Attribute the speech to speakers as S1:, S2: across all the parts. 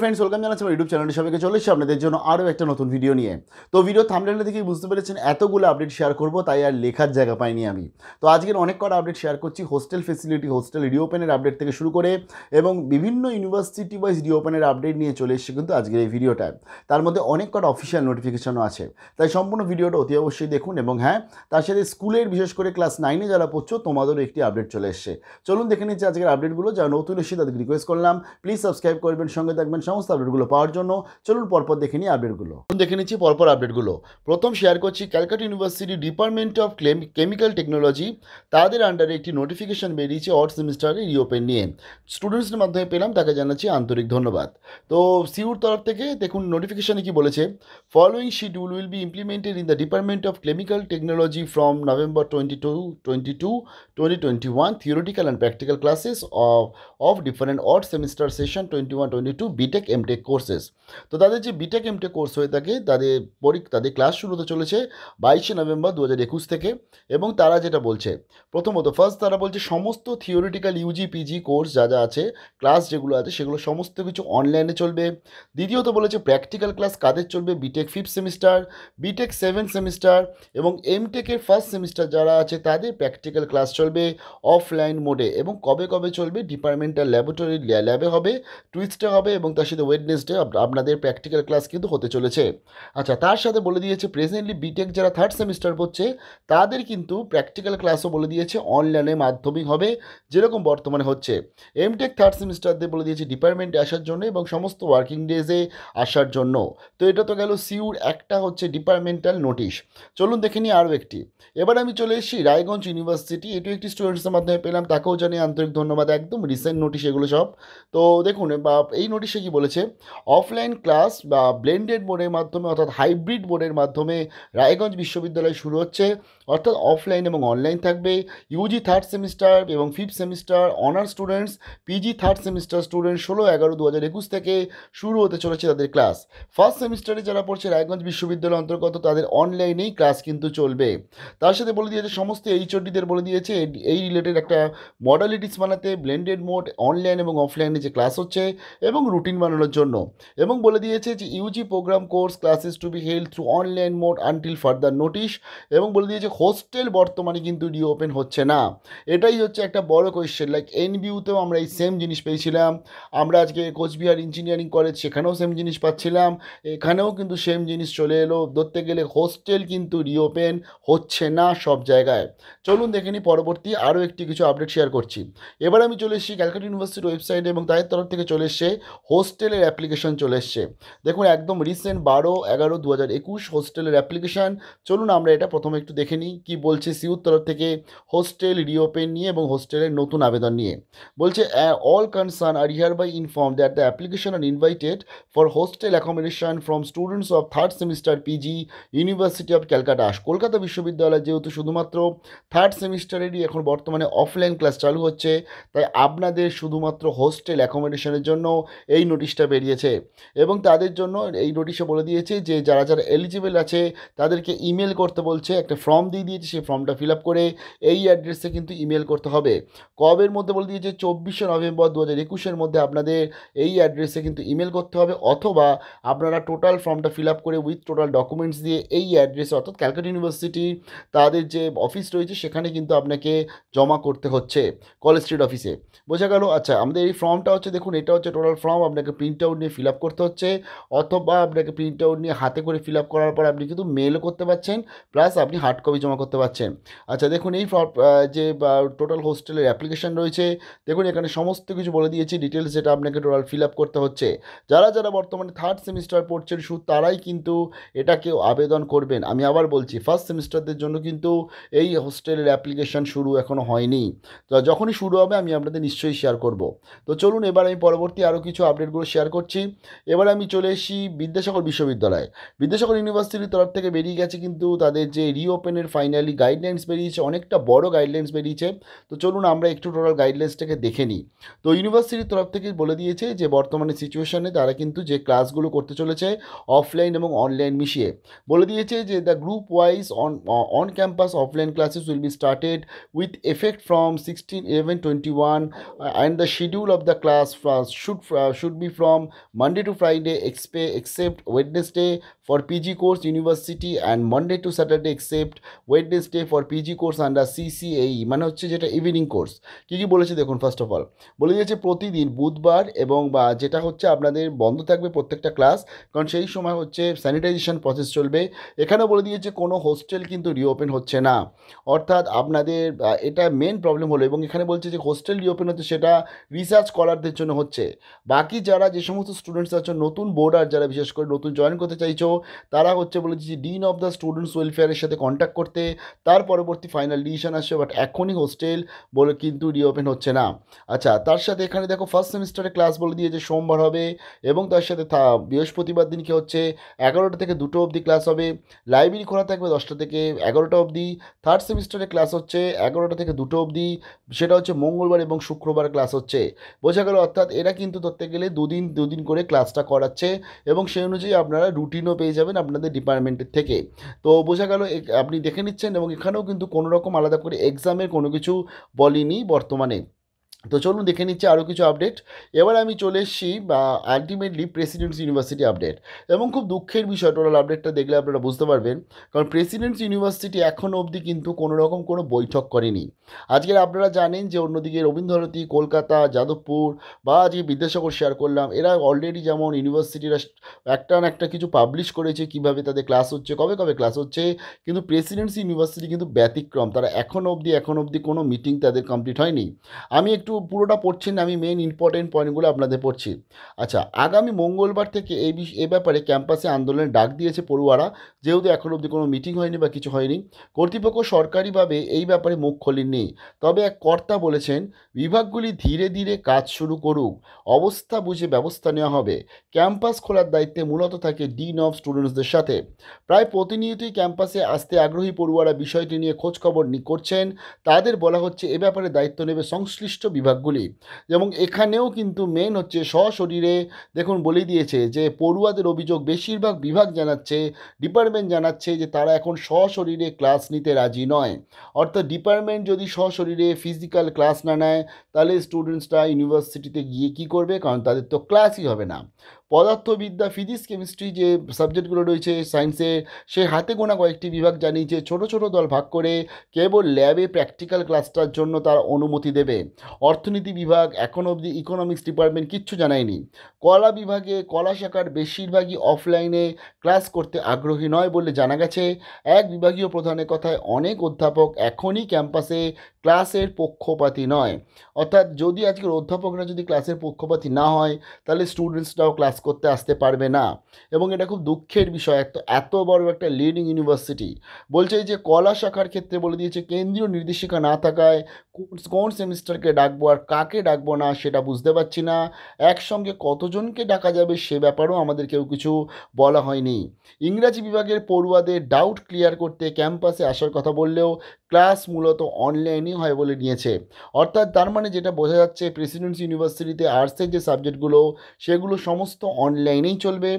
S1: friends welcome জানাচ্ছি আমার YouTube চ্যানেলে সবাইকে চলে এসেছি আপনাদের জন্য আরও একটা নতুন ভিডিও নিয়ে তো ভিডিও থামলেনে দেখেই বুঝতে পেরেছেন এতগুলো আপডেট শেয়ার করবো তাই আর লেখার জায়গা পাইনি আমি তো আজকের অনেক কটা আপডেট শেয়ার করছি হোস্টেল ফেসিলিটি হোস্টেল রিওপেনের আপডেট থেকে শুরু করে এবং বিভিন্ন ইউনিভার্সিটি ওয়াইজ রিওপেনের আপডেট নিয়ে চলে এসেছি কিন্তু আজকের এই ভিডিওটা তার মধ্যে অনেক কটা অফিসিয়াল নোটিফিকেশনও আছে তাই সম্পূর্ণ ভিডিওটা অতি অবশ্যই দেখুন এবং হ্যাঁ তার সাথে স্কুলের বিশেষ করে ক্লাস নাইনে যারা পড়ছো তোমাদেরও একটি আপডেট চলে এসেছে চলুন দেখে নিচ্ছি আজকের আপডেটগুলো যারা নতুন এসে তাদের রিকোয়েস্ট করলাম প্লিজ সাবস্ক্রাইব করবেন সঙ্গে থাকবেন সমস্ত আপডেটগুলো পাওয়ার জন্য চলুন পরপর দেখে নিই আপডেটগুলো দেখে নিচ্ছি পরপর আপডেটগুলো প্রথম শেয়ার করছি ক্যালকাটা ইউনিভার্সিটি ডিপার্টমেন্ট অফ ক্লেম কেমিক্যাল টেকনোলজি তাদের আন্ডারে একটি নোটিফিকেশন বেরিয়েছে অর্থ সেমিস্টারের রিওপেন নিয়ে স্টুডেন্টসের মাধ্যমে পেলাম তাকে জানাচ্ছি আন্তরিক ধন্যবাদ তো সিউর তরফ থেকে দেখুন নোটিফিকেশানে কি বলেছে following schedule will be implemented in the department of chemical technology from November twenty two twenty two twenty twenty one theoretical and practical classes of of different odd semester session twenty one twenty two বিট BTech MTech courses তো তাদের যে B Tech MTech course হয়ে থাকে তাদের পরীক্ষা তাদের class শুরু হতে চলেছে বাইশে নভেম্বর দু হাজার একুশ থেকে এবং তারা যেটা বলছে প্রথমত ফার্স্ট তারা বলছে সমস্ত থিওরিটিক্যাল ইউজি পিজি কোর্স যা যা আছে ক্লাস যেগুলো আছে সেগুলো সমস্ত কিছু অনলাইনে চলবে দ্বিতীয়ত বলেছে প্র্যাকটিক্যাল ক্লাস কাদের চলবে BTech fifth semester BTech seven semester এবং এমটেকের ফার্স্ট সেমিস্টার যারা আছে তাদের প্র্যাকটিক্যাল ক্লাস চলবে অফলাইন মোডে এবং কবে কবে চলবে ডিপার্টমেন্টাল ল্যাবরেটরি ল্যাবে হবে টুইস্টে হবে এবং প্রত্যাশিত ওয়েডনেসডে আপনাদের প্র্যাকটিক্যাল ক্লাস কিন্তু হতে চলেছে আচ্ছা তার সাথে বলে দিয়েছে প্রেজেন্টলি বিটেক যারা থার্ড সেমিস্টার পড়ছে তাদের কিন্তু প্র্যাকটিক্যাল ক্লাসও বলে দিয়েছে অনলাইনে মাধ্যমিক হবে যেরকম বর্তমানে হচ্ছে এমটেক থার্ড সেমিস্টারদের বলে দিয়েছে ডিপার্টমেন্টে আসার জন্য এবং সমস্ত ওয়ার্কিং ডেজে আসার জন্য তো এটা তো গেল সিউর একটা হচ্ছে ডিপার্টমেন্টাল নোটিশ চলুন দেখে নিই আরও একটি এবার আমি চলে এসেছি রায়গঞ্জ ইউনিভার্সিটি এটি একটি স্টুডেন্টসের মাধ্যমে পেলাম তাকেও জানিয়ে আন্তরিক ধন্যবাদ একদম রিসেন্ট নোটিশ এগুলো সব তো দেখুন বা এই নোটিশে কি বলেছে অফলাইন ক্লাস বা ব্লেন্ডেড মোডের মাধ্যমে অর্থাৎ হাইব্রিড মোডের মাধ্যমে রায়গঞ্জ বিশ্ববিদ্যালয় শুরু হচ্ছে অর্থাৎ অফলাইন এবং অনলাইন থাকবে ইউজি থার্ড সেমিস্টার এবং fifth semester honours students PG third semester student ষোলো এগারো দু হাজার একুশ থেকে শুরু হতে চলেছে তাদের ক্লাস ফার্স্ট সেমিস্টারে যারা পড়ছে রায়গঞ্জ বিশ্ববিদ্যালয় অন্তর্গত তাদের অনলাইনেই ক্লাস কিন্তু চলবে তার সাথে বলে দিয়েছে সমস্ত এইচওডিদের বলে দিয়েছে এই রিলেটেড একটা মডালিটিস বানাতে ব্লেন্ডেড মোড অনলাইন এবং অফলাইনে যে ক্লাস হচ্ছে এবং রুটিন বানানোর জন্য এবং বলে দিয়েছে যে UG programme course classes to be held through online mode until further notice এবং বলে দিয়েছে হোস্টেল বর্তমানে কিন্তু রিওপেন হচ্ছে না এটাই হচ্ছে একটা বড় কোয়েশ্চেন লাইক এনবিউতেও আমরা এই সেম জিনিস পেয়েছিলাম আমরা আজকে কোচবিহার ইঞ্জিনিয়ারিং কলেজ সেখানেও সেম জিনিস পাচ্ছিলাম এখানেও কিন্তু সেম জিনিস চলে এলো ধরতে গেলে হোস্টেল কিন্তু রিওপেন হচ্ছে না সব জায়গায় চলুন দেখে নিই পরবর্তী আরও একটি কিছু আপডেট শেয়ার করছি এবার আমি চলে এসেছি ক্যালকাটা ইউনিভার্সিটির ওয়েবসাইটে এবং তাদের তরফ থেকে চলে এসছে হোস্টেলের অ্যাপ্লিকেশন চলে এসছে দেখুন একদম রিসেন্ট বারো এগারো দু হাজার একুশ হোস্টেলের অ্যাপ্লিকেশান চলুন আমরা এটা প্রথমে একটু দেখে নিই জানেনি কি বলছে সিউর তরফ থেকে হোস্টেল রিওপেন নিয়ে এবং হোস্টেলের নতুন আবেদন নিয়ে বলছে all concern are hereby inform that the application are invited for hostel accommodation from students of third semester PG university of Calcutta Kolkata বিশ্ববিদ্যালয় যেহেতু শুধুমাত্র থার্ড সেমিস্টারেরই এখন বর্তমানে অফলাইন ক্লাস চালু হচ্ছে তাই আপনাদের শুধুমাত্র হোস্টেল অ্যাকোমোডেশনের জন্য এই নোটিশটা বেরিয়েছে এবং তাদের জন্য এই নোটিশে বলে দিয়েছে যে যারা যারা এলিজিবল আছে তাদেরকে ইমেল করতে বলছে একটা ফর্ম দিয়ে দিয়েছে সেই ফর্মটা ফিল আপ করে এই অ্যাড্রেসে কিন্তু ইমেল করতে হবে কবের মধ্যে বলে দিয়েছে চব্বিশে নভেম্বর দু হাজার একুশের মধ্যে আপনাদের এই অ্যাড্রেসে কিন্তু ইমেল করতে হবে অথবা আপনারা টোটাল ফর্মটা ফিল আপ করে উইথ টোটাল ডকুমেন্টস দিয়ে এই অ্যাড্রেসে অর্থাৎ ক্যালকাটা ইউনিভার্সিটি তাদের যে অফিস রয়েছে সেখানে কিন্তু আপনাকে জমা করতে হচ্ছে কলেজ স্ট্রিট অফিসে বোঝা গেল আচ্ছা আমাদের এই ফর্মটা হচ্ছে দেখুন এটা হচ্ছে টোটাল ফর্ম আপনাকে প্রিন্ট আউট নিয়ে ফিল আপ করতে হচ্ছে অথবা আপনাকে প্রিন্ট আউট নিয়ে হাতে করে ফিল আপ করার পর আপনি কিন্তু মেলও করতে পারছেন প্লাস আপনি হার্ড কপি জমা করতে পারছেন আচ্ছা দেখুন এই যে টোটাল হোস্টেলের অ্যাপ্লিকেশান রয়েছে দেখুন এখানে সমস্ত কিছু বলে দিয়েছি ডিটেলস যেটা আপনাকে টোটাল ফিল আপ করতে হচ্ছে যারা যারা বর্তমানে থার্ড সেমিস্টার পড়ছেন শুধু তারাই কিন্তু এটাকে আবেদন করবেন আমি আবার বলছি ফার্স্ট সেমিস্টারদের জন্য কিন্তু এই হোস্টেলের অ্যাপ্লিকেশান শুরু এখনও হয়নি তো যখনই শুরু হবে আমি আপনাদের নিশ্চয়ই শেয়ার করব তো চলুন এবার আমি পরবর্তী আরও কিছু আপডেটগুলো শেয়ার করছি এবার আমি চলে এসেছি বিদ্যাসাগর বিশ্ববিদ্যালয়ে বিদ্যাসাগর ইউনিভার্সিটির তরফ থেকে বেরিয়ে গেছে কিন্তু তাদের যে রিওপেনের ফাইনালি গাইডলাইন্স বেরিয়েছে অনেকটা বড় গাইডলাইন্স বেরিয়েছে তো চলুন আমরা একটু টোটাল গাইডলাইন্সটাকে দেখে নিই তো ইউনিভার্সিটির তরফ থেকে বলে দিয়েছে যে বর্তমানে সিচুয়েশনে তারা কিন্তু যে ক্লাসগুলো করতে চলেছে অফলাইন এবং অনলাইন মিশিয়ে বলে দিয়েছে যে the group wise on on campus offline classes will be started with effect from sixteen eleven twenty one and the schedule of the class should should be from Monday to Friday এক্সপে except Wednesday for PG course university and Monday to Saturday except Wednesday for PG course under CCAE মানে হচ্ছে যেটা evening course কী কী বলেছে দেখুন first of all বলে দিয়েছে প্রতিদিন বুধবার এবং বা যেটা হচ্ছে আপনাদের বন্ধ থাকবে প্রত্যেকটা ক্লাস কারণ সেই সময় হচ্ছে স্যানিটাইজেশন প্রসেস চলবে এখানেও বলে দিয়েছে কোনো হোস্টেল কিন্তু রিওপেন হচ্ছে না অর্থাৎ আপনাদের এটা মেন প্রবলেম হলো এবং এখানে বলছে যে হোস্টেল রিওপেন হচ্ছে সেটা রিসার্চ করারদের জন্য হচ্ছে বাকি যারা যে সমস্ত স্টুডেন্টস আছো নতুন বোর্ডার যারা বিশেষ করে নতুন জয়েন করতে চাইছো তারা হচ্ছে বলেছে যে ডিন অফ দ্য স্টুডেন্টস ওয়েলফেয়ারের সাথে কন্ট্যাক্ট করতে তার পরবর্তী ফাইনাল ডিসিশন আসছে বাট এখনই হোস্টেল বলে কিন্তু রিওপেন হচ্ছে না আচ্ছা তার সাথে এখানে দেখো ফার্স্ট সেমিস্টারে ক্লাস বলে দিয়েছে সোমবার হবে এবং তার সাথে বৃহস্পতিবার দিনকে হচ্ছে এগারোটা থেকে দুটো অবধি ক্লাস হবে লাইব্রেরি খোলা থাকবে দশটা থেকে এগারোটা অবধি থার্ড সেমিস্টারে ক্লাস হচ্ছে এগারোটা থেকে দুটো অবধি সেটা হচ্ছে মঙ্গলবার এবং শুক্রবার ক্লাস হচ্ছে বোঝা গেল অর্থাৎ এরা কিন্তু ধরতে গেলে দুদিন দুদিন করে ক্লাসটা করাচ্ছে এবং সেই অনুযায়ী আপনারা রুটিনও পেয়ে যাবেন আপনাদের ডিপার্টমেন্টের থেকে তো বোঝা গেল আপনি দেখে নিচ্ছেন এবং এখানেও কিন্তু কোনো রকম আলাদা করে এক্সামের কোনো কিছু বলিনি বর্তমানে তো চলুন দেখে নিচ্ছি আরও কিছু আপডেট এবার আমি চলে এসেছি বা আলটিমেটলি প্রেসিডেন্টস ইউনিভার্সিটি আপডেট এবং খুব দুঃখের বিষয় টোটাল আপডেটটা দেখলে আপনারা বুঝতে পারবেন কারণ প্রেসিডেন্টস ইউনিভার্সিটি এখনও অবধি কিন্তু কোনো রকম কোনো বৈঠক করেনি আজকের আপনারা জানেন যে অন্যদিকে রবীন্দ্রভারতী কলকাতা যাদবপুর বা আজকে বিদ্যাসাগর শেয়ার করলাম এরা অলরেডি যেমন ইউনিভার্সিটিরা একটা না একটা কিছু পাবলিশ করেছে কিভাবে তাদের ক্লাস হচ্ছে কবে কবে ক্লাস হচ্ছে কিন্তু প্রেসিডেন্টস ইউনিভার্সিটি কিন্তু ব্যতিক্রম তারা এখন অবধি এখনও অবধি কোনো মিটিং তাদের কমপ্লিট হয়নি আমি একটু পুরোটা পড়ছি না আমি মেন ইম্পর্টেন্ট পয়েন্টগুলো আপনাদের পড়ছি আচ্ছা আগামী মঙ্গলবার থেকে এই বিষ এ ব্যাপারে ক্যাম্পাসে আন্দোলনে ডাক দিয়েছে পড়ুয়ারা যেহেতু এখন অবধি কোনো মিটিং হয়নি বা কিছু হয়নি কর্তৃপক্ষ সরকারিভাবে এই ব্যাপারে মুখ নেই তবে এক কর্তা বলেছেন বিভাগগুলি ধীরে ধীরে কাজ শুরু করুক অবস্থা বুঝে ব্যবস্থা নেওয়া হবে ক্যাম্পাস খোলার দায়িত্বে মূলত থাকে ডিন অফ স্টুডেন্টসদের সাথে প্রায় প্রতিনিয়তই ক্যাম্পাসে আসতে আগ্রহী পড়ুয়ারা বিষয়টি নিয়ে খোঁজখবর করছেন তাদের বলা হচ্ছে এ ব্যাপারে দায়িত্ব নেবে সংশ্লিষ্ট বিভাগ বিভাগগুলি যেমন এখানেও কিন্তু মেন হচ্ছে সশরীরে দেখুন বলে দিয়েছে যে পড়ুয়াদের অভিযোগ বেশিরভাগ বিভাগ জানাচ্ছে ডিপার্টমেন্ট জানাচ্ছে যে তারা এখন সশরীরে ক্লাস নিতে রাজি নয় অর্থাৎ ডিপার্টমেন্ট যদি সশরীরে ফিজিক্যাল ক্লাস না নেয় তাহলে স্টুডেন্টসরা ইউনিভার্সিটিতে গিয়ে কি করবে কারণ তাদের তো ক্লাসই হবে না পদার্থবিদ্যা ফিজিক্স কেমিস্ট্রি যে সাবজেক্টগুলো রয়েছে সায়েন্সে সে হাতে গোনা কয়েকটি বিভাগ জানিয়েছে ছোট ছোট দল ভাগ করে কেবল ল্যাবে প্র্যাকটিক্যাল ক্লাসটার জন্য তার অনুমতি দেবে অর্থনীতি বিভাগ এখন অবধি ইকোনমিক্স ডিপার্টমেন্ট কিচ্ছু জানায়নি কলা বিভাগে কলা শাখার বেশিরভাগই অফলাইনে ক্লাস করতে আগ্রহী নয় বলে জানা গেছে এক বিভাগীয় প্রধানের কথায় অনেক অধ্যাপক এখনই ক্যাম্পাসে ক্লাসের পক্ষপাতি নয় অর্থাৎ যদি আজকের অধ্যাপকরা যদি ক্লাসের পক্ষপাতি না হয় তাহলে স্টুডেন্টসরাও ক্লাস করতে আসতে পারবে না এবং এটা খুব দুঃখের বিষয় এত এত বড় একটা লিডিং ইউনিভার্সিটি বলছে যে কলা শাখার ক্ষেত্রে বলে দিয়েছে কেন্দ্রীয় নির্দেশিকা না থাকায় কোন সেমিস্টারকে ডাকবো আর কাকে ডাকবো না সেটা বুঝতে পারছি না একসঙ্গে কতজনকে ডাকা যাবে সে ব্যাপারেও আমাদের কেউ কিছু বলা হয়নি ইংরাজি বিভাগের পড়ুয়াদের ডাউট ক্লিয়ার করতে ক্যাম্পাসে আসার কথা বললেও ক্লাস মূলত অনলাইনই হয় বলে নিয়েছে অর্থাৎ তার মানে যেটা বোঝা যাচ্ছে প্রেসিডেন্সি ইউনিভার্সিটিতে আর্টসের যে সাবজেক্টগুলো সেগুলো সমস্ত অনলাইনেই চলবে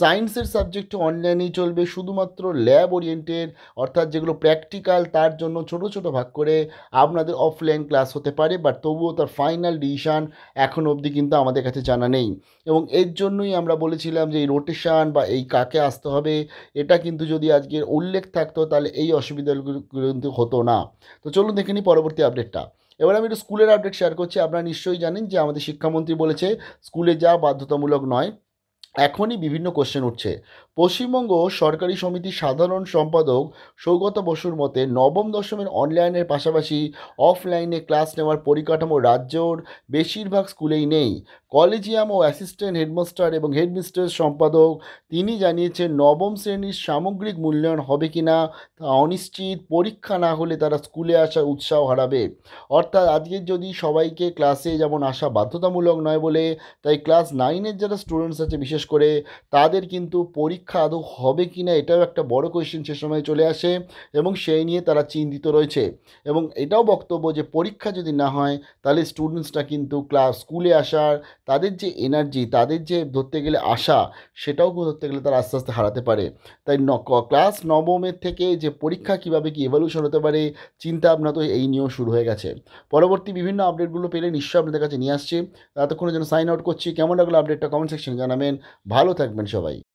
S1: সায়েন্সের সাবজেক্ট অনলাইনেই চলবে শুধুমাত্র ল্যাব ওরিয়েন্টেড অর্থাৎ যেগুলো প্র্যাকটিক্যাল তার জন্য ছোট ছোট ভাগ করে আপনাদের অফলাইন ক্লাস হতে পারে বাট তবুও তার ফাইনাল ডিসিশান এখন অবধি কিন্তু আমাদের কাছে জানা নেই এবং এর জন্যই আমরা বলেছিলাম যে এই রোটেশান বা এই কাকে আসতে হবে এটা কিন্তু যদি আজকের উল্লেখ থাকতো তাহলে এই অসুবিধাগুলো কিন্তু হতো না তো চলুন দেখে নিই পরবর্তী আপডেটটা এবার আমি একটু স্কুলের আপডেট শেয়ার করছি আপনারা নিশ্চয়ই জানেন যে আমাদের শিক্ষামন্ত্রী বলেছে স্কুলে যাওয়া বাধ্যতামূলক নয় এখনই বিভিন্ন কোশ্চেন উঠছে পশ্চিমবঙ্গ সরকারি সমিতির সাধারণ সম্পাদক সৌগত বসুর মতে নবম দশমের অনলাইনের পাশাপাশি অফলাইনে ক্লাস নেওয়ার পরিকাঠামো রাজ্যর বেশিরভাগ স্কুলেই নেই কলেজিয়াম ও অ্যাসিস্ট্যান্ট হেডমাস্টার এবং হেডমিস্ট্রেস সম্পাদক তিনি জানিয়েছেন নবম শ্রেণীর সামগ্রিক মূল্যায়ন হবে কি না তা অনিশ্চিত পরীক্ষা না হলে তারা স্কুলে আসার উৎসাহ হারাবে অর্থাৎ আজকে যদি সবাইকে ক্লাসে যেমন আসা বাধ্যতামূলক নয় বলে তাই ক্লাস নাইনের যারা স্টুডেন্টস আছে বিশেষ করে তাদের কিন্তু পরীক্ষা পরীক্ষা আদৌ হবে কি না এটাও একটা বড় কোয়েশ্চেন সে সময় চলে আসে এবং সেই নিয়ে তারা চিন্তিত রয়েছে এবং এটাও বক্তব্য যে পরীক্ষা যদি না হয় তাহলে স্টুডেন্টসরা কিন্তু ক্লাস স্কুলে আসার তাদের যে এনার্জি তাদের যে ধরতে গেলে আশা সেটাও ধরতে গেলে তারা আস্তে আস্তে হারাতে পারে তাই ন ক্লাস নবমের থেকে যে পরীক্ষা কিভাবে কি এভলিউশন হতে পারে চিন্তা আপনার তো এই নিয়েও শুরু হয়ে গেছে পরবর্তী বিভিন্ন আপডেটগুলো পেলে নিশ্চয়ই আপনাদের কাছে নিয়ে আসছি ততক্ষণের জন্য সাইন আউট করছি কেমন লাগলো আপডেটটা কমেন্ট সেকশনে জানাবেন ভালো থাকবেন সবাই